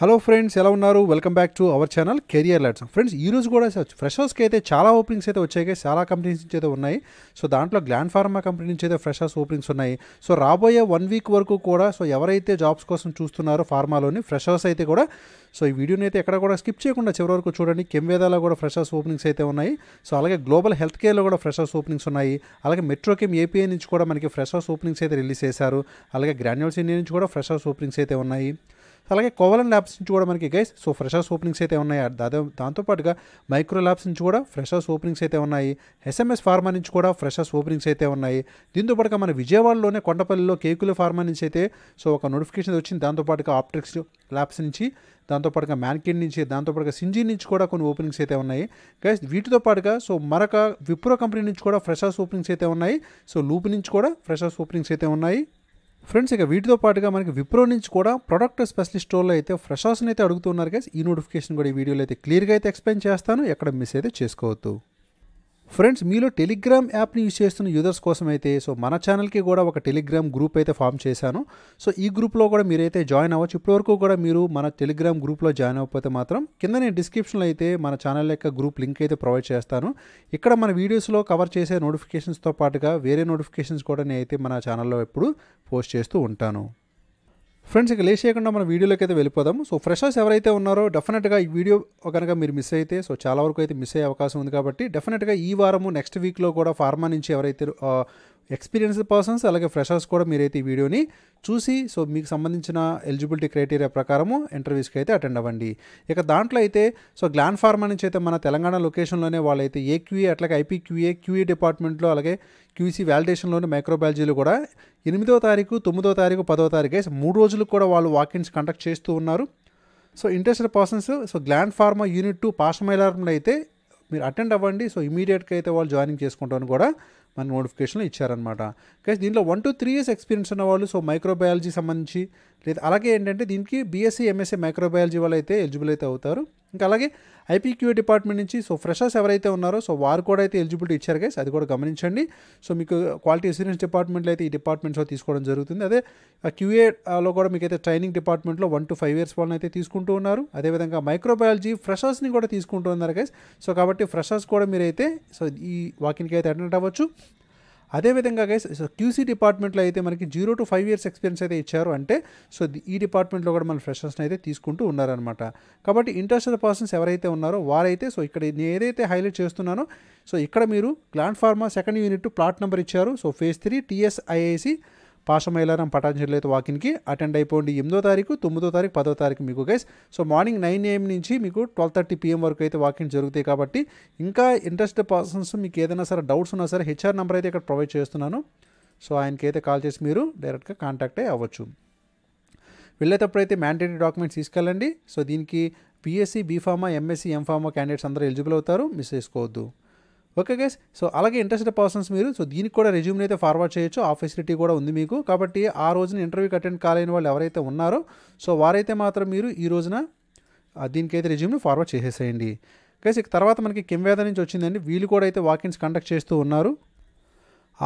hello friends ఎలా ఉన్నారు welcome back to our channel career let's friends ఈ రోజు కూడా ఫ్రెషర్స్కి అయితే చాలా ఓపెనింగ్స్ అయితే వచ్చాయి చాలా కంపెనీస్ నుంచి అయితే ఉన్నాయి సో దాంట్లో గ్లాండ్ ఫార్మా కంపెనీ నుంచి అయితే ఫ్రెషర్స్ ఓపెనింగ్స్ ఉన్నాయి సో రాబోయే వన్ వీక్ వరకు కూడా సో ఎవరైతే జాబ్స్ కోసం చూస్తున్నారో ఫార్మాలోని ఫ్రెషర్స్ అయితే కూడా సో ఈ వీడియోని అయితే ఎక్కడ కూడా స్కిప్ చేయకుండా చివరి వరకు చూడండి వేదాలో కూడా ఫ్రెషర్స్ ఓపెనింగ్స్ అయితే ఉన్నాయి సో అలాగే గ్లోబల్ హెల్త్ కేర్లో కూడా ఫ్రెషర్స్ ఓపెనింగ్స్ ఉన్నాయి అలాగే మెట్రో కెమ్ ఏపీఐ నుంచి కూడా మనకి ఫ్రెషర్స్ ఓపెనింగ్స్ అయితే రిలీజ్ చేశారు అలాగే గ్రాన్యువల్స్ ఇండియా నుంచి కూడా ఫ్రెషర్స్ ఓపెనింగ్స్ అయితే ఉన్నాయి అలాగే కోవలన్ ల్యాబ్స్ నుంచి కూడా మనకి గైస్ సో ఫ్రెషర్స్ ఓపెనింగ్స్ అయితే ఉన్నాయి దాదా దాంతోపాటుగా మైక్రో ల్యాబ్స్ నుంచి కూడా ఫ్రెషర్స్ ఓపెనింగ్స్ అయితే ఉన్నాయి ఎస్ఎంఎస్ ఫార్మా నుంచి కూడా ఫ్రెషర్స్ ఓపెనింగ్స్ అయితే ఉన్నాయి దీంతో మన విజయవాడలోనే కొండపల్లిలో కేకుల ఫార్మా నుంచి అయితే సో ఒక నోటిఫికేషన్ వచ్చింది దాంతోపాటుగా ఆప్టిక్స్ ల్యాబ్స్ నుంచి దాంతోపాటుగా మ్యాన్కిన్ నుంచి దాంతోపాటుగా సింజీ నుంచి కూడా కొన్ని ఓపెనింగ్స్ అయితే ఉన్నాయి గైస్ వీటితో పాటుగా సో మరొక విప్రో కంపెనీ నుంచి కూడా ఫ్రెషర్స్ ఓపెనింగ్స్ అయితే ఉన్నాయి సో లూప్ నుంచి కూడా ఫ్రెషర్స్ ఓపెనింగ్స్ అయితే ఉన్నాయి ఫ్రెండ్స్ ఇక వీటితో పాటుగా మనకి విప్రో నుంచి కూడా ప్రొడక్ట్ స్పెషలిస్ట్ స్టోర్లో అయితే ఫ్రెషర్స్ని అయితే అడుగుతున్నారు గైస్ ఈ నోటిఫికేషన్ కూడా ఈ వీడియోలో అయితే క్లియర్గా అయితే ఎక్స్ప్లెయిన్ చేస్తాను ఎక్కడ మిస్ అయితే చేసుకోవద్దు ఫ్రెండ్స్ మీలో టెలిగ్రామ్ యాప్ని యూజ్ చేస్తున్న యూజర్స్ కోసం అయితే సో మన ఛానల్కి కూడా ఒక టెలిగ్రామ్ గ్రూప్ అయితే ఫామ్ చేశాను సో ఈ గ్రూప్లో కూడా మీరైతే జాయిన్ అవ్వచ్చు ఇప్పటివరకు కూడా మీరు మన టెలిగ్రామ్ గ్రూప్లో జాయిన్ అవ్వకపోతే మాత్రం కింద నేను డిస్క్రిప్షన్లో అయితే మన ఛానల్ యొక్క గ్రూప్ లింక్ అయితే ప్రొవైడ్ చేస్తాను ఇక్కడ మన వీడియోస్లో కవర్ చేసే నోటిఫికేషన్స్తో పాటుగా వేరే నోటిఫికేషన్స్ కూడా నేనైతే మన ఛానల్లో ఎప్పుడు పోస్ట్ చేస్తూ ఉంటాను ఫ్రెండ్స్ ఇక లేట్ చేయకుండా మన వీడియోలోకి అయితే వెళ్ళిపోదాం సో ఫ్రెషర్స్ ఎవరైతే ఉన్నారో డెఫినెట్గా ఈ వీడియో కనుక మీరు మిస్ అయితే సో చాలా వరకు అయితే మిస్ అయ్యే అవకాశం ఉంది కాబట్టి డెఫినెట్గా ఈ వారము నెక్స్ట్ వీక్లో కూడా ఫార్మా నుంచి ఎవరైతే uh, ఎక్స్పీరియన్స్డ్ పర్సన్స్ అలాగే ఫ్రెషర్స్ కూడా మీరైతే ఈ వీడియోని చూసి సో మీకు సంబంధించిన ఎలిజిబిలిటీ క్రైటీరియా ప్రకారము ఇంటర్వ్యూస్కి అయితే అటెండ్ అవ్వండి ఇక దాంట్లో అయితే సో గ్లాన్ ఫార్మా నుంచి అయితే మన తెలంగాణ లొకేషన్లోనే వాళ్ళైతే ఏక్యూఏ అట్లాగే ఐపీక్యూఏ క్యూఏ డిపార్ట్మెంట్లో అలాగే క్యూసీ వ్యాలిడేషన్లోని మైక్రోబయాలజీలో కూడా ఎనిమిదో తారీఖు తొమ్మిదో తారీఖు పదో తారీఖు మూడు రోజులు కూడా వాళ్ళు వాకిన్స్ కండక్ట్ చేస్తూ ఉన్నారు so interested persons so Gland Pharma unit two పాషమైలారంలో అయితే మీరు అటెండ్ అవ్వండి సో ఇమీడియట్గా అయితే వాళ్ళు జాయినింగ్ చేసుకుంటాను కూడా మన నోటిఫికేషన్లో ఇచ్చారనమాట కానీ దీంట్లో one two three years experience ఉన్న వాళ్ళు సో మైక్రోబయాలజీ సంబంధించి లేదా అలాగే ఏంటంటే దీనికి బీఎస్సీ ఎంఎస్సీ మైక్రోబయాలజీ వాళ్ళు అయితే ఎలిజిబుల్ అయితే అవుతారు ఇంకా అలాగే ఐపీక్యూఏ డిపార్ట్మెంట్ నుంచి సో ఫ్రెషర్స్ ఎవరైతే ఉన్నారో సో వారు కూడా అయితే ఎలిజిబిలిటీ ఇచ్చారు గైస్ అది కూడా గమనించండి సో మీకు క్వాలిటీ ఇన్సూరెన్స్ డిపార్ట్మెంట్లో అయితే ఈ డిపార్ట్మెంట్స్లో తీసుకోవడం జరుగుతుంది అదే క్యూఏలో కూడా మీకు అయితే ట్రైనింగ్ డిపార్ట్మెంట్లో వన్ టు ఫైవ్ ఇయర్స్ వాళ్ళని అయితే తీసుకుంటూ ఉన్నారు అదేవిధంగా మైక్రోబయాలజీ ఫ్రెషర్స్ని కూడా తీసుకుంటూ ఉన్నారు గైస్ సో కాబట్టి ఫ్రెషర్స్ కూడా మీరైతే సో ఈ వాకిన్కి అయితే అటెండ్ అవ్వచ్చు అదేవిధంగా గైస్ సో క్యూసీ డిపార్ట్మెంట్లో అయితే మనకి zero to five years experience అయితే ఇచ్చారు అంటే సో ఈ డిపార్ట్మెంట్లో కూడా మన ఫ్రెషర్స్ని అయితే తీసుకుంటూ ఉన్నారనమాట కాబట్టి ఇంట్రెస్టెడ్ పర్సన్స్ ఎవరైతే ఉన్నారో వారైతే సో ఇక్కడ నేను ఏదైతే హైలైట్ చేస్తున్నానో సో ఇక్కడ మీరు Gland Pharma second unit plot number ఇచ్చారు so phase three TSIIC Pashamylaram అయితే వాకింగ్కి అటెండ్ అయిపోండి ఎనిమిదో తారీఖు తొమ్మిదో తారీఖు పదో తారీఖు మీకు guys so morning nine AM నుంచి మీకు ట్వెల్వ్ థర్టీ పిఎం వరకు అయితే వాకింగ్ జరుగుతాయి కాబట్టి ఇంకా ఇంట్రెస్టెడ్ పర్సన్స్ మీకు ఏదైనా సరే డౌట్స్ ఉన్నా సరే హెచ్ఆర్ నెంబర్ అయితే ఇక్కడ ప్రొవైడ్ చేస్తున్నాను సో ఆయనకి అయితే కాల్ చేసి మీరు డైరెక్ట్గా కాంటాక్ట్ అయ్యి అవ్వచ్చు వెళ్ళేటప్పుడు అయితే మ్యాండేటరీ డాక్యుమెంట్స్ తీసుకెళ్ళండి సో దీనికి BSc BPharma MSc MPharma candidates అందరూ ఎలిజిబుల్ అవుతారు మిస్ చేసుకోవద్దు ఓకే గైస్ సో అలాగే ఇంట్రెస్టెడ్ పర్సన్స్ మీరు సో దీనికి కూడా రెజ్యూమ్ని అయితే ఫార్వర్డ్ చేయొచ్చు ఆ ఫెసిలిటీ కూడా ఉంది మీకు కాబట్టి ఆ రోజున ఇంటర్వ్యూకి అటెండ్ కాలేని వాళ్ళు ఎవరైతే ఉన్నారో సో వారైతే మాత్రం మీరు ఈ రోజున దీనికైతే రెజ్యూమ్ని ఫార్వర్డ్ చేసేసేయండి గైస్ ఇక తర్వాత మనకి కిమ్వేద నుంచి వచ్చిందండి వీళ్ళు కూడా అయితే వాకిన్స్ కండక్ట్ చేస్తూ ఉన్నారు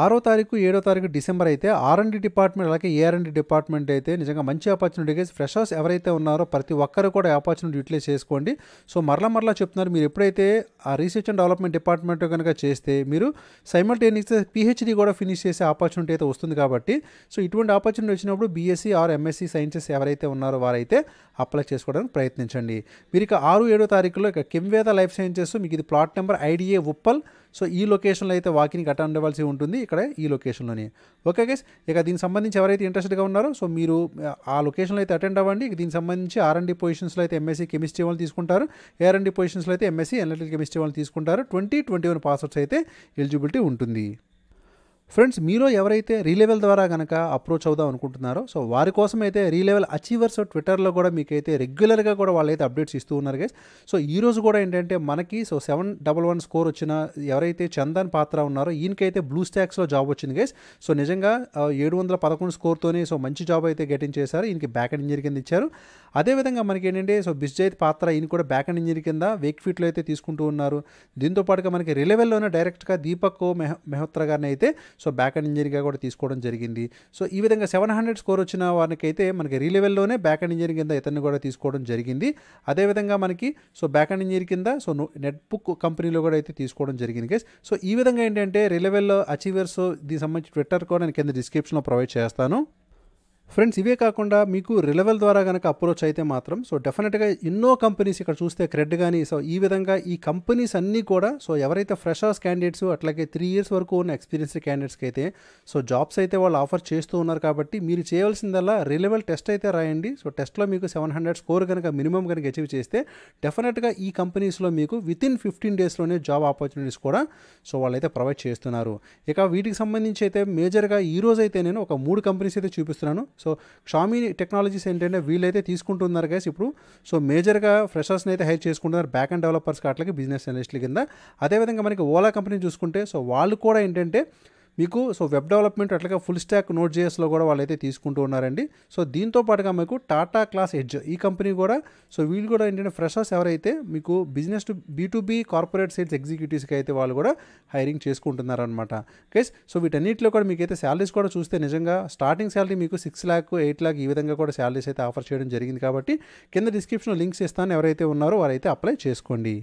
ఆరో తారీఖు ఏడో తారీఖు డిసెంబర్ అయితే ఆర్ఎండి డిపార్ట్మెంట్ అలాగే ఏఆర్ఎండి డిపార్ట్మెంట్ అయితే నిజంగా మంచి ఆపర్చునిటీస్ ఫ్రెషర్స్ ఎవరైతే ఉన్నారో ప్రతి ఒక్కరు కూడా ఆపర్చునిటీ యూటిలైజ్ చేసుకోండి సో మరలా మరలా చెప్తున్నారు మీరు ఎప్పుడైతే ఆ రీసెర్చ్ అండ్ డెవలప్మెంట్ డిపార్ట్మెంట్ కనుక చేస్తే మీరు సైమల్టేనియస్ పిహెచ్డి కూడా ఫినిష్ చేసే ఆపర్చునిటీ అయితే వస్తుంది కాబట్టి సో ఇటువంటి ఆపర్చునిటీ వచ్చినప్పుడు బీఎస్సీ ఆర్ ఎంఎస్సీ సైన్సెస్ ఎవరైతే ఉన్నారో వారైతే అప్లై చేసుకోవడానికి ప్రయత్నించండి మీరు ఇక ఆరు ఏడో తారీఖులో ఇక కెంవేద లైఫ్ సైన్సెస్ మీకు ఇది plot number IDA Uppal so ఈ లొకేషన్లో అయితే వాకింగ్ అటెండ్ ఉండవలసి ఉంటుంది ఇక్కడ ఈ లొకేషన్లోనే ఓకే గైస్ ఇక దీనికి సంబంధించి ఎవరైతే ఇంట్రెస్ట్గా ఉన్నారో సో మీరు ఆ లొకేషన్లో అయితే అటెండ్ అవ్వండి ఇక దీనికి సంబంధించి ఆర్ఎండి పొజిషన్స్లో అయితే ఎంఎస్సీ కెమిస్ట్రీ వాళ్ళు తీసుకుంటారు ఏఆర్ఎండి పొజిషన్స్లో అయితే ఎంఎస్సీ ఎనలిటికల్ కెమిస్ట్రీ వాళ్ళు తీసుకుంటారు ట్వంటీ ట్వంటీ వన్ పాస్ అయితే ఎలిజిబిలిటీ ఉంటుంది ఫ్రెండ్స్ మీలో ఎవరైతే రీలెవెల్ ద్వారా కనుక అప్రోచ్ అవుదాం అనుకుంటున్నారో సో వారి కోసం అయితే రీలెవెల్ అచీవర్స్ ట్విట్టర్లో కూడా మీకైతే రెగ్యులర్గా కూడా వాళ్ళైతే అప్డేట్స్ ఇస్తూ ఉన్నారు గైస్ సో ఈరోజు కూడా ఏంటంటే మనకి so seven double one score వచ్చిన ఎవరైతే చందన్ పాత్ర ఉన్నారో ఈయనకైతే బ్లూ స్టాక్స్లో జాబ్ వచ్చింది గైస్ సో నిజంగా ఏడు వందల పదకొండు స్కోర్తోనే సో మంచి జాబ్ అయితే గెటింగ్ చేశారు ఈయనకి బ్యాక్ అండ్ ఇంజరీ కింద ఇచ్చారు అదేవిధంగా మనకి ఏంటంటే సో బిజ్జైత్ పాత్ర ఈయన కూడా బ్యాక్ అండ్ ఇంజరీ కింద వేక్ ఫీట్లో అయితే తీసుకుంటూ ఉన్నారు దీంతో పాటుగా మనకి రిలెవెల్లోనే డైరెక్ట్గా దీపక్ మెహ మెహోత్రా గారిని అయితే సో బ్యాక్ అండ్ ఇంజనీరింగ్గా కూడా తీసుకోవడం జరిగింది సో ఈ విధంగా సెవెన్ హండ్రెడ్ స్కోర్ వచ్చిన వారికైతే మనకి లెవెల్లోనే బ్యాక్ అండ్ ఇంజనీరింగ్ కింద ఇతన్ని కూడా తీసుకోవడం జరిగింది అదేవిధంగా మనకి సో బ్యాక్ అండ్ ఇంజనీర్ కింద సో నెట్ బుక్ కంపెనీలో కూడా అయితే తీసుకోవడం జరిగింది గైస్ సో ఈ విధంగా ఏంటంటే లెవెల్లో అచీవర్స్ దీనికి సంబంధించి ట్విట్టర్ కూడా నేను కింద డిస్క్రిప్షన్లో ప్రొవైడ్ చేస్తాను ఫ్రెండ్స్ ఇవే కాకుండా మీకు రిలెవల్ ద్వారా కనుక అప్రోచ్ అయితే మాత్రం సో డెఫినెట్గా ఎన్నో కంపెనీస్ ఇక్కడ చూస్తే క్రెడ్ కానీ సో ఈ విధంగా ఈ కంపెనీస్ అన్నీ కూడా సో ఎవరైతే ఫ్రెషర్స్ క్యాండిడేట్స్ అట్లాగే త్రీ ఇయర్స్ వరకు ఉన్న ఎక్స్పీరియన్స్ క్యాండిడేట్స్కి అయితే సో జాబ్స్ అయితే వాళ్ళు ఆఫర్ చేస్తూ ఉన్నారు కాబట్టి మీరు చేయవలసిందల్లా రిలెవల్ టెస్ట్ అయితే రాయండి సో టెస్ట్లో మీకు సెవెన్ హండ్రెడ్ స్కోర్ కనుక మినిమం కనుక అచీవ్ చేస్తే డెఫినెట్గా ఈ కంపెనీస్లో మీకు వితిన్ ఫిఫ్టీన్ డేస్లోనే జాబ్ ఆపర్చునిటీస్ కూడా సో వాళ్ళైతే ప్రొవైడ్ చేస్తున్నారు ఇక వీటికి సంబంధించి అయితే మేజర్గా ఈరోజు అయితే నేను ఒక మూడు కంపెనీస్ అయితే చూపిస్తున్నాను సో షామీ టెక్నాలజీస్ ఏంటంటే వీళ్ళైతే తీసుకుంటున్నారు గైస్ ఇప్పుడు సో మేజర్గా ఫ్రెషర్స్ని అయితే హైర్ చేసుకుంటున్నారు బ్యాక్ అండ్ డెవలపర్స్ కాట్లకి బిజినెస్ అనలిస్టుల కింద అదేవిధంగా మనకి ఓలా కంపెనీ చూసుకుంటే సో వాళ్ళు కూడా ఏంటంటే మీకు సో వెబ్ డెవలప్మెంట్ అట్లాగే ఫుల్ స్టాక్ నోట్ జేఎస్లో కూడా వాళ్ళైతే తీసుకుంటూ ఉన్నారండి సో దీంతో పాటుగా మీకు టాటా క్లాస్ హెడ్జ్ ఈ కంపెనీ కూడా సో వీళ్ళు కూడా ఏంటంటే ఫ్రెషర్స్ ఎవరైతే మీకు business to B to B corporate sales ఎగ్జిక్యూటివ్స్కి అయితే వాళ్ళు కూడా హైరింగ్ చేసుకుంటున్నారనమాట గైస్ సో వీటన్నిటిలో కూడా మీకైతే శాలరీస్ కూడా చూస్తే నిజంగా స్టార్టింగ్ శాలరీ మీకు సిక్స్ ల్యాక్ ఎయిట్ ల్యాక్ ఈ విధంగా కూడా శాలరీస్ అయితే ఆఫర్ చేయడం జరిగింది కాబట్టి కింద డిస్క్రిప్షన్లో లింక్స్ ఇస్తాను ఎవరైతే ఉన్నారో వారైతే అప్లై చేసుకోండి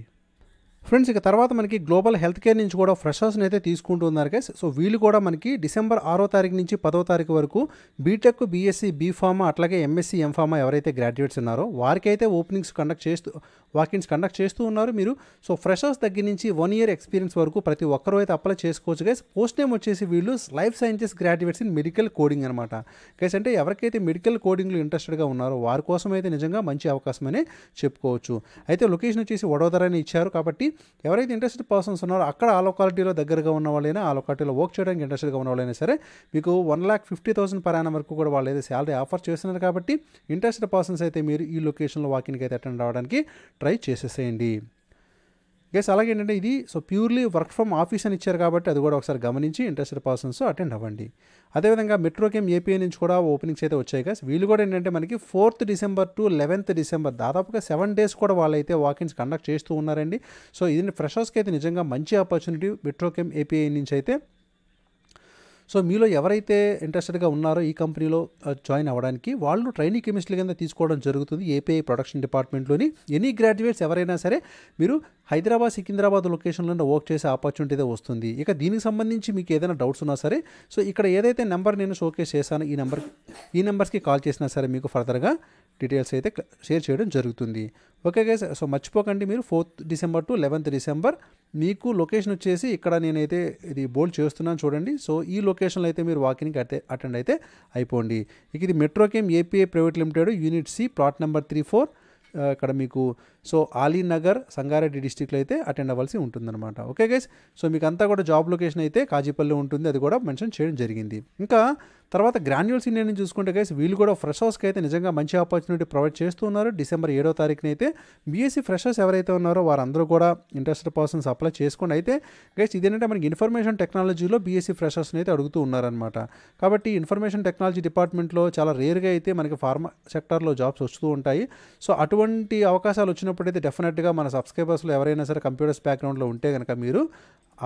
ఫ్రెండ్స్ ఇక తర్వాత మనకి గ్లోబల్ హెల్త్ కేర్ నుంచి కూడా ఫ్రెషర్స్ని అయితే తీసుకుంటూ ఉన్నారు గైస్ సో వీళ్ళు కూడా మనకి డిసెంబర్ ఆరో తారీఖు నుంచి పదో తారీఖు వరకు బీటెక్ బీఎస్సీ బీఫార్మా అట్లాగే ఎంఎస్సీ ఎంఫార్మా ఎవరైతే గ్రాడ్యుయేట్స్ ఉన్నారో వారికైతే ఓపెనింగ్స్ కండక్ట్ చేస్తూ వాకిన్స్ కండక్ట్ చేస్తూ ఉన్నారు మీరు సో ఫ్రెషర్స్ దగ్గర నుంచి వన్ ఇయర్ ఎక్స్పీరియన్స్ వరకు ప్రతి ఒక్కరూ అయితే అప్లై చేసుకోవచ్చు గైస్ పోస్ట్ నేమ్ వచ్చేసి వీళ్ళు life sciences graduates in medical coding అనమాట గైస్ అంటే ఎవరికైతే మెడికల్ కోడింగ్లో ఇంట్రెస్టెడ్గా ఉన్నారో వారి కోసం అయితే నిజంగా మంచి అవకాశమనే చెప్పుకోవచ్చు అయితే లొకేషన్ వచ్చేసి వడోదర అని ఇచ్చారు కాబట్టి ఎవరైతే ఇంట్రెస్టెడ్ పర్సన్స్ ఉన్నారో అక్కడ ఆ లొకాలిటీలో దగ్గరగా ఉన్న వాళ్ళైనా ఆ లొకాలిటీలో వర్క్ చేయడానికి ఇంట్రెస్ట్గా ఉన్న వాళ్ళైనా సరే మీకు one lakh fifty thousand per వరకు కూడా వాళ్ళు అయితే శాలరీ ఆఫర్ చేస్తున్నారు కాబట్టి ఇంట్రెస్టెడ్ పర్సన్స్ అయితే మీరు ఈ లొకేషన్లో వాకింగ్కి అయితే అటెండ్ అవ్వడానికి ట్రై చేసేసేయండి గెస్ అలాగే ఏంటంటే ఇది so purely work from office అని ఇచ్చారు కాబట్టి అది కూడా ఒకసారి గమనించి ఇంట్రెస్టెడ్ పర్సన్స్ అటెండ్ అవ్వండి అదేవిధంగా మెట్రో గేమ్ ఏపీఐ నుంచి కూడా ఓపెనింగ్స్ అయితే వచ్చాయి గైస్ వీళ్ళు కూడా ఏంటంటే మనకి fourth December to eleventh December దాదాపుగా సెవెన్ డేస్ కూడా వాళ్ళైతే వాకింగ్స్ కండక్ట్ చేస్తూ ఉన్నారండి సో ఇది ఫ్రెషర్స్కి అయితే నిజంగా మంచి ఆపర్చునిటీ మెట్రో గేమ్ ఏపీఐ నుంచి అయితే సో మీలో ఎవరైతే ఇంట్రెస్టెడ్గా ఉన్నారో ఈ కంపెనీలో జాయిన్ అవ్వడానికి వాళ్ళు ట్రైనింగ్ కెమిస్ట్రీ కింద తీసుకోవడం జరుగుతుంది ఏపీఐ ప్రొడక్షన్ డిపార్ట్మెంట్లోని ఎనీ గ్రాడ్యుయేట్స్ ఎవరైనా సరే మీరు హైదరాబాద్ సికింద్రాబాద్ లొకేషన్లో వర్క్ చేసే ఆపర్చునిటీ వస్తుంది ఇక దీనికి సంబంధించి మీకు ఏదైనా డౌట్స్ ఉన్నా సరే సో ఇక్కడ ఏదైతే నెంబర్ నేను షోకేస్ చేశాను ఈ నెంబర్ ఈ నెంబర్స్కి కాల్ చేసినా సరే మీకు ఫర్దర్గా డీటెయిల్స్ అయితే షేర్ చేయడం జరుగుతుంది ఓకే గైస్ సో మర్చిపోకండి మీరు fourth December to eleventh December మీకు లొకేషన్ వచ్చేసి ఇక్కడ నేనైతే ఇది బోల్డ్ చేస్తున్నాను చూడండి సో ఈ లొకేషన్లో అయితే మీరు వాకింగ్కి అయితే అటెండ్ అయితే అయిపోండి ఇక ఇది Metrochem API private limited unit C plot number three four ఇక్కడ మీకు సో ఆలీనగర్ సంగారెడ్డి డిస్టిక్లో అయితే అటెండ్ అవ్వాల్సి ఉంటుందన్నమాట ఓకే గైస్ సో మీకు అంతా కూడా జాబ్ లొకేషన్ అయితే కాజీపల్లి ఉంటుంది అది కూడా మెన్షన్ చేయడం జరిగింది ఇంకా తర్వాత గ్రాన్యూల్స్ నుంచి చూసుకుంటే గైస్ వీళ్ళు కూడా ఫ్రెషర్స్కి అయితే నిజంగా మంచి ఆపర్చునిటీ ప్రొవైడ్ చేస్తూ ఉన్నారు డిసెంబర్ ఏడో తారీఖున అయితే బీఎస్సీ ఫ్రెషర్స్ ఎవరైతే ఉన్నారో వారందరూ కూడా ఇంట్రెస్టెడ్ పర్సన్స్ అప్లై చేసుకుని అయితే గైస్ ఇదేంటంటే మనకి ఇన్ఫర్మేషన్ టెక్నాలజీలో బీఎస్సీ ఫ్రెషర్స్ని అయితే అడుగుతూ ఉన్నారనమాట కాబట్టి ఇన్ఫర్మేషన్ టెక్నాలజీ డిపార్ట్మెంట్లో చాలా రేర్గా అయితే మనకి ఫార్మా సెక్టర్లో జాబ్స్ వస్తూ ఉంటాయి సో అటువంటి అవకాశాలు వచ్చినప్పుడు అయితే డెఫినెట్గా మన సబ్స్క్రైబర్స్లో ఎవరైనా సరే కంప్యూటర్స్ బ్యాక్గ్రౌండ్లో ఉంటే కనుక మీరు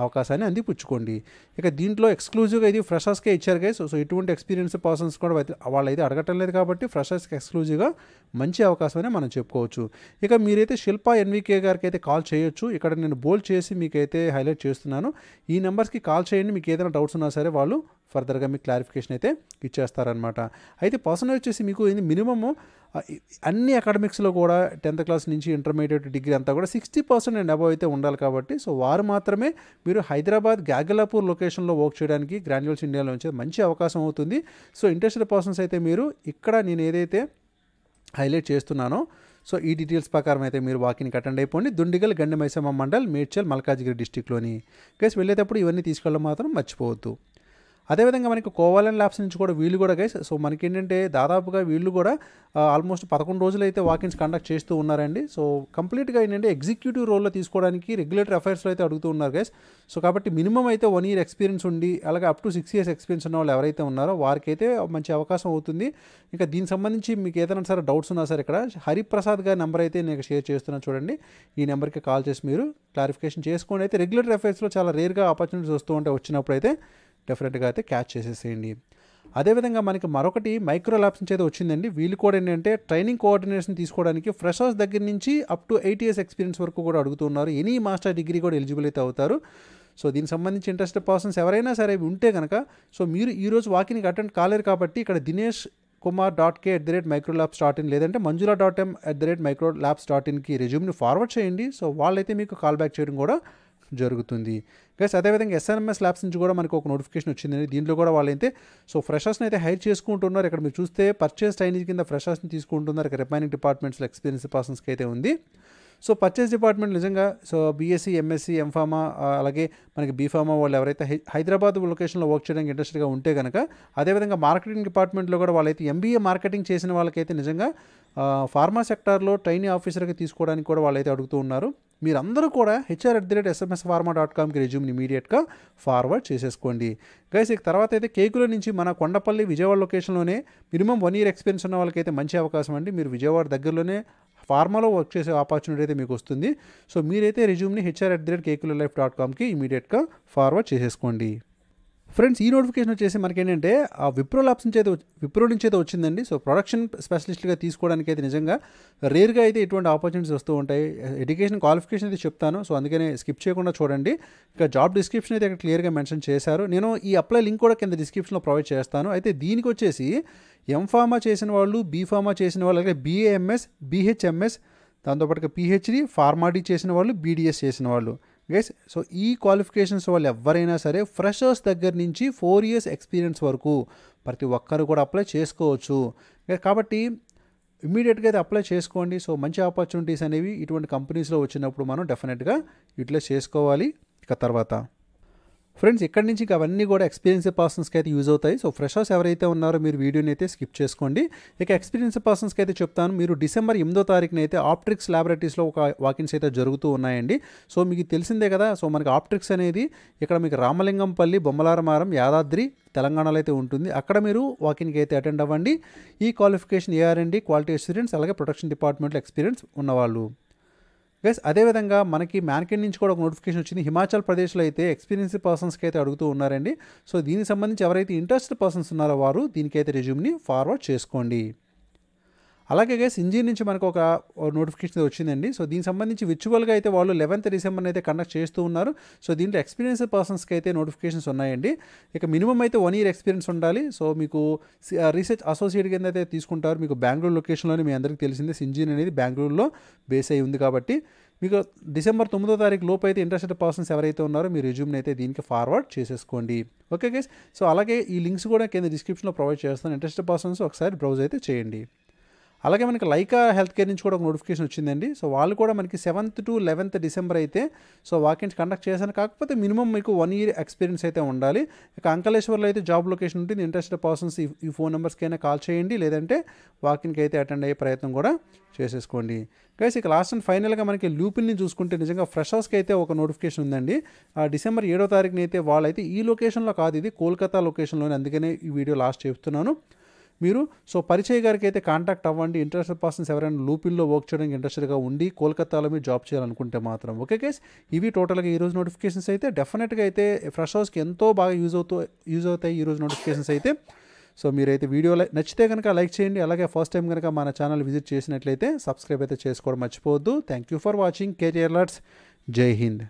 అవకాశాన్ని అందిపుచ్చుకోండి ఇక దీంట్లో ఎక్స్క్లూజివ్గా ఇది ఫ్రెషర్స్కే ఇచ్చారు గైస్ సో ఇటువంటి ఎక్స్పీరియన్స్ పర్సన్స్ కూడా వాళ్ళు అయితే అడగటం లేదు కాబట్టి ఫ్రెషర్స్కి ఎక్స్క్లూజివ్గా మంచి అవకాశమని మనం చెప్పుకోవచ్చు ఇక మీరైతే శిల్ప ఎన్వికే గారికి అయితే కాల్ చేయొచ్చు ఇక్కడ నేను బోల్డ్ చేసి మీకైతే హైలైట్ చేస్తున్నాను ఈ నెంబర్స్కి కాల్ చేయండి మీకు ఏదైనా డౌట్స్ ఉన్నా సరే వాళ్ళు ఫర్దర్గా మీకు క్లారిఫికేషన్ అయితే ఇచ్చేస్తారనమాట అయితే పర్సనల్ వచ్చేసి మీకు ఇది మినిమమ్ అన్ని అకాడమిక్స్లో కూడా టెన్త్ క్లాస్ నుంచి ఇంటర్మీడియట్ డిగ్రీ అంతా కూడా సిక్స్టీ పర్సెంట్ అండ్ అబవ్ అయితే ఉండాలి కాబట్టి సో వారు మాత్రమే మీరు హైదరాబాద్ గాగలాపూర్ లొకేషన్లో వర్క్ చేయడానికి గ్రాన్యువల్స్ ఇండియాలో ఉంచేది మంచి అవకాశం అవుతుంది సో ఇంట్రెస్టెడ్ పర్సన్స్ అయితే మీరు ఇక్కడ నేను ఏదైతే హైలైట్ చేస్తున్నానో సో ఈ డీటెయిల్స్ ప్రకారం అయితే మీరు వాకింగ్కి అటెండ్ అయిపోండి దుండిగల్ మైసమ్మ మండల్ మేడ్చల్ మల్కాజ్గిరి డిస్టిక్లోని కేసు వెళ్ళేటప్పుడు ఇవన్నీ తీసుకెళ్ళడం మాత్రం మర్చిపోవద్దు అదేవిధంగా మనకి కోవాలన్ ల్యాబ్స్ నుంచి కూడా వీళ్ళు కూడా గైస్ సో మనకి ఏంటంటే దాదాపుగా వీళ్ళు కూడా ఆల్మోస్ట్ పదకొండు రోజులైతే వాకిన్స్ కండక్ట్ చేస్తూ ఉన్నారండి సో కంప్లీట్గా ఏంటంటే ఎగ్జిక్యూటివ్ రోల్లో తీసుకోవడానికి రెగ్యులేటరీ అఫైర్స్లో అయితే అడుగుతూ ఉన్నారు గైస్ సో కాబట్టి మినిమం అయితే వన్ ఇయర్ ఎక్స్పీరియన్స్ ఉండి అలాగే up to six years experience ఉన్న వాళ్ళు ఎవరైతే ఉన్నారో వారికైతే మంచి అవకాశం అవుతుంది ఇంకా దీనికి సంబంధించి మీకు ఏదైనా సరే డౌట్స్ ఉన్నా సరే ఇక్కడ హరిప్రసాద్ గారి నెంబర్ అయితే నేను షేర్ చేస్తున్నా చూడండి ఈ నెంబర్కి కాల్ చేసి మీరు క్లారిఫికేషన్ చేసుకోండి అయితే రెగ్యులేటరీ అఫైర్స్లో చాలా రేర్గా ఆపర్చునిటీస్ వస్తూ ఉంటాయి వచ్చినప్పుడు అయితే డెఫినెట్గా అయితే క్యాచ్ చేసేసేయండి అదేవిధంగా మనకి మరొకటి మైక్రో ల్యాబ్స్ నుంచి అయితే వచ్చిందండి వీళ్ళు కూడా ఏంటంటే ట్రైనింగ్ కోఆర్డినేషన్ తీసుకోవడానికి ఫ్రెషర్స్ దగ్గర నుంచి up to eight years experience వరకు కూడా అడుగుతున్నారు ఎనీ మాస్టర్ డిగ్రీ కూడా ఎలిజిబుల్ అయితే అవుతారు సో దీనికి సంబంధించి ఇంట్రెస్ట్ పర్సన్స్ ఎవరైనా సరే ఉంటే కనుక సో మీరు ఈరోజు వాకింగ్కి అటెండ్ కాలేరు కాబట్టి ఇక్కడ Dinesh Kumar dot K at the rate micro labs dot in లేదంటే Manjula dot M at the rate micro labs dot ఇన్కి రెజ్యూమ్ని ఫార్వర్డ్ చేయండి సో వాళ్ళైతే మీకు కాల్ బ్యాక్ చేయడం కూడా జరుగుతుంది గైస్ అదేవిధంగా ఎస్ఎన్ఎంఎస్ ల్యాబ్స్ నుంచి కూడా మనకు ఒక నోటిఫికేషన్ వచ్చిందండి దీంట్లో కూడా వాళ్ళు అయితే సో ఫ్రెషర్స్ని అయితే హైర్ చేసుకుంటున్నారు ఇక్కడ మీరు చూస్తే పర్చేస్ ట్రైనింగ్ కింద ఫ్రెషర్స్ని తీసుకుంటున్నారు ఇక్కడ రిమైనింగ్ డిపార్ట్మెంట్స్లో ఎక్స్పీరియన్స్ పర్సన్స్కి అయితే ఉంది సో పర్చేస్ డిపార్ట్మెంట్ నిజంగా సో బీఎస్సీ ఎంఎస్సీ ఎంఫామా అలాగే మనకి బీఫామా వాళ్ళు ఎవరైతే హైదరాబాద్ లొకేషన్లో వర్క్ చేయడానికి ఇంట్రెస్ట్గా ఉంటే కనుక అదేవిధంగా మార్కెటింగ్ డిపార్ట్మెంట్లో కూడా వాళ్ళైతే ఎంబీఏ మార్కెటింగ్ చేసిన వాళ్ళకైతే నిజంగా ఫార్మా సెక్టార్లో ట్రైనీ ఆఫీసర్గా తీసుకోవడానికి కూడా వాళ్ళైతే అడుగుతూ ఉన్నారు మీరందరూ కూడా HR at the rate SMS pharma dot కామ్కి రెజ్యూమ్ని ఇమీడియట్గా ఫార్వర్డ్ చేసేసుకోండి గైస్ ఇక తర్వాత అయితే కేకుల నుంచి మన కొండపల్లి విజయవాడ లొకేషన్లోనే మినిమం వన్ ఇయర్ ఎక్స్పీరియన్స్ ఉన్న వాళ్ళకైతే మంచి అవకాశం అండి మీరు విజయవాడ దగ్గరలోనే ఫార్మాలో వర్క్ చేసే ఆపర్చునిటీ అయితే మీకు వస్తుంది సో మీరైతే రెజ్యూమ్ని HR at the rate Kekule life dot కామ్కి ఇమీడియట్గా ఫార్వర్డ్ చేసేసుకోండి ఫ్రెండ్స్ ఈ నోటిఫికేషన్ వచ్చేసి మనకేంటంటే ఆ విప్రో ల్యాబ్స్ నుంచి అయితే విప్రో నుంచి అయితే వచ్చిందండి సో ప్రొడక్షన్ స్పెషలిస్ట్గా తీసుకోవడానికి అయితే నిజంగా రేర్గా అయితే ఇటువంటి ఆపర్చునిటీస్ వస్తూ ఉంటాయి ఎడ్యుకేషన్ క్వాలిఫికేషన్ అయితే చెప్తాను సో అందుకనే స్కిప్ చేయకుండా చూడండి ఇక జాబ్ డిస్క్రిప్షన్ అయితే అక్కడ క్లియర్గా మెన్షన్ చేశారు నేను ఈ అప్లై లింక్ కూడా కింద డిస్క్రిప్షన్లో ప్రొవైడ్ చేస్తాను అయితే దీనికి వచ్చేసి ఎంఫార్మా చేసిన వాళ్ళు బీఫార్మా చేసిన వాళ్ళు అలాగే బీఏఎంఎస్ బీహెచ్ఎంఎస్ దాంతోపాటుగా పిహెచ్డి ఫార్మాడీ చేసిన వాళ్ళు బీడీఎస్ చేసిన వాళ్ళు గైస్ సో ఈ క్వాలిఫికేషన్స్ వాళ్ళు ఎవరైనా సరే ఫ్రెషర్స్ దగ్గర నుంచి ఫోర్ ఇయర్స్ ఎక్స్పీరియన్స్ వరకు ప్రతి ఒక్కరు కూడా అప్లై చేసుకోవచ్చు కాబట్టి ఇమీడియట్గా అయితే అప్లై చేసుకోండి సో మంచి ఆపర్చునిటీస్ అనేవి ఇటువంటి కంపెనీస్లో వచ్చినప్పుడు మనం డెఫినెట్గా యూటిలైజ్ చేసుకోవాలి ఇక తర్వాత ఫ్రెండ్స్ ఇక్కడ నుంచి అవన్నీ కూడా ఎక్స్పీరియన్స్ పర్సన్స్కి అయితే యూజ్ అవుతాయి సో ఫ్రెషర్స్ ఎవరైతే ఉన్నారో మీరు వీడియోని అయితే స్కిప్ చేసుకోండి ఇక ఎక్స్పీరియన్స్ పర్సన్స్కి అయితే చెప్తాను మీరు డిసెంబర్ ఎనిమిదో తారీఖున అయితే ఆప్ట్రిక్స్ ల్యాబొరేటరీస్లో ఒక వాకిన్స్ అయితే జరుగుతూ ఉన్నాయండి సో మీకు తెలిసిందే కదా సో మనకి ఆప్ట్రిక్స్ అనేది ఇక్కడ మీకు రామలింగంపల్లి బొమ్మలారమారం యాదాద్రి తెలంగాణలో అయితే ఉంటుంది అక్కడ మీరు వాకింగ్కి అయితే అటెండ్ అవ్వండి ఈ క్వాలిఫికేషన్ ఏఆర్ఎండి క్వాలిటీ ఎక్స్పీరియన్స్ అలాగే ప్రొటెక్షన్ డిపార్ట్మెంట్లో ఎక్స్పీరియన్స్ ఉన్నవాళ్ళు గైస్ అదేవిధంగా మనకి మ్యాన్కిన్ నుంచి కూడా ఒక నోటిఫికేషన్ వచ్చింది హిమాచల్ ప్రదేశ్లో అయితే ఎక్స్పీరియన్స్ పర్సన్స్కి అయితే అడుగుతూ ఉన్నారండి సో దీనికి సంబంధించి ఎవరైతే ఇంట్రెస్ట్ పర్సన్స్ ఉన్నారో వారు దీనికైతే రెజ్యూమ్ని ఫార్వర్డ్ చేసుకోండి అలాగే గైస్ ఇంజనీర్ నుంచి మనకు ఒక నోటిఫికేషన్ వచ్చిందండి సో దీనికి సంబంధించి విర్చువల్గా అయితే వాళ్ళు లెవెన్త్ డిసెంబర్ అయితే కండక్ట్ చేస్తూ ఉన్నారు సో దీంట్లో ఎక్స్పీరియన్స్ పర్సన్స్కి అయితే నోటిఫికేషన్స్ ఉన్నాయండి ఇక మినిమం అయితే వన్ ఇయర్ ఎక్స్పీరియన్స్ ఉండాలి సో మీకు రీసెర్చ్ అసోసియేట్ కింద అయితే తీసుకుంటారు మీకు బెంగళూరు లొకేషన్లో మీ అందరికీ తెలిసిందే సింజీన్ అనేది బెంగళూరులో బేస్ అయి ఉంది కాబట్టి మీకు డిసెంబర్ తొమ్మిదో తారీఖు లోపు అయితే ఇంట్రెస్టెడ్ పర్సన్స్ ఎవరైతే ఉన్నారో మీ రెజ్యూమ్ని అయితే దీనికి ఫార్వర్డ్ చేసేసుకోండి ఓకే గైస్ సో అలాగే ఈ లింక్స్ కూడా కింద డిస్క్రిప్షన్లో ప్రొవైడ్ చేస్తాను ఇంట్రెస్టెడ్ పర్సన్స్ ఒకసారి బ్రౌజ్ అయితే చేయండి అలాగే మనకి లైకా హెల్త్ కేర్ నుంచి కూడా ఒక నోటిఫికేషన్ వచ్చిందండి సో వాళ్ళు కూడా మనకి సెవెంత్ టు లెవెన్త్ డిసెంబర్ అయితే సో వాకెన్స్ కండక్ట్ చేశాను కాకపోతే మినిమం మీకు వన్ ఇయర్ ఎక్స్పీరియన్స్ అయితే ఉండాలి ఇక అంకలేశ్వర్లో అయితే జాబ్ లొకేషన్ ఉంటుంది ఇంట్రెస్టెడ్ పర్సన్స్ ఈ ఫోన్ నెంబర్స్కైనా కాల్ చేయండి లేదంటే వాకిన్కి అయితే అటెండ్ అయ్యే ప్రయత్నం కూడా చేసేసుకోండి గైస్ ఇక లాస్ట్ అండ్ ఫైనల్గా మనకి లూపిల్ని చూసుకుంటే నిజంగా హౌస్కి అయితే ఒక నోటిఫికేషన్ ఉందండి ఆ డిసెంబర్ ఏడో తారీఖునైతే వాళ్ళైతే ఈ లొకేషన్లో కాదు ఇది కోల్కతా లొకేషన్లోనే అందుకనే ఈ వీడియో లాస్ట్ చెప్తున్నాను మీరు సో పరిచయ గారికి అయితే కాంటాక్ట్ అవ్వండి ఇంటర్నేషనల్ పర్సన్స్ ఎవరైనా లూపిల్లో వర్క్ చేయడానికి ఇంట్రెస్టెడ్గా ఉండి కోల్కతాలో మీరు జాబ్ చేయాలనుకుంటే మాత్రం ఓకే గైస్ ఇవి టోటల్గా ఈరోజు నోటిఫికేషన్స్ అయితే డెఫినెట్గా అయితే ఫ్రెషర్స్కి ఎంతో బాగా యూజ్ అవుతూ యూజ్ అవుతాయి ఈరోజు నోటిఫికేషన్స్ అయితే సో మీరైతే వీడియో నచ్చితే కనుక లైక్ చేయండి అలాగే ఫస్ట్ టైం కనుక మన ఛానల్ విజిట్ చేసినట్లయితే సబ్స్క్రైబ్ అయితే చేసుకోవడం మర్చిపోవద్దు thank you for watching KG alerts జై హింద్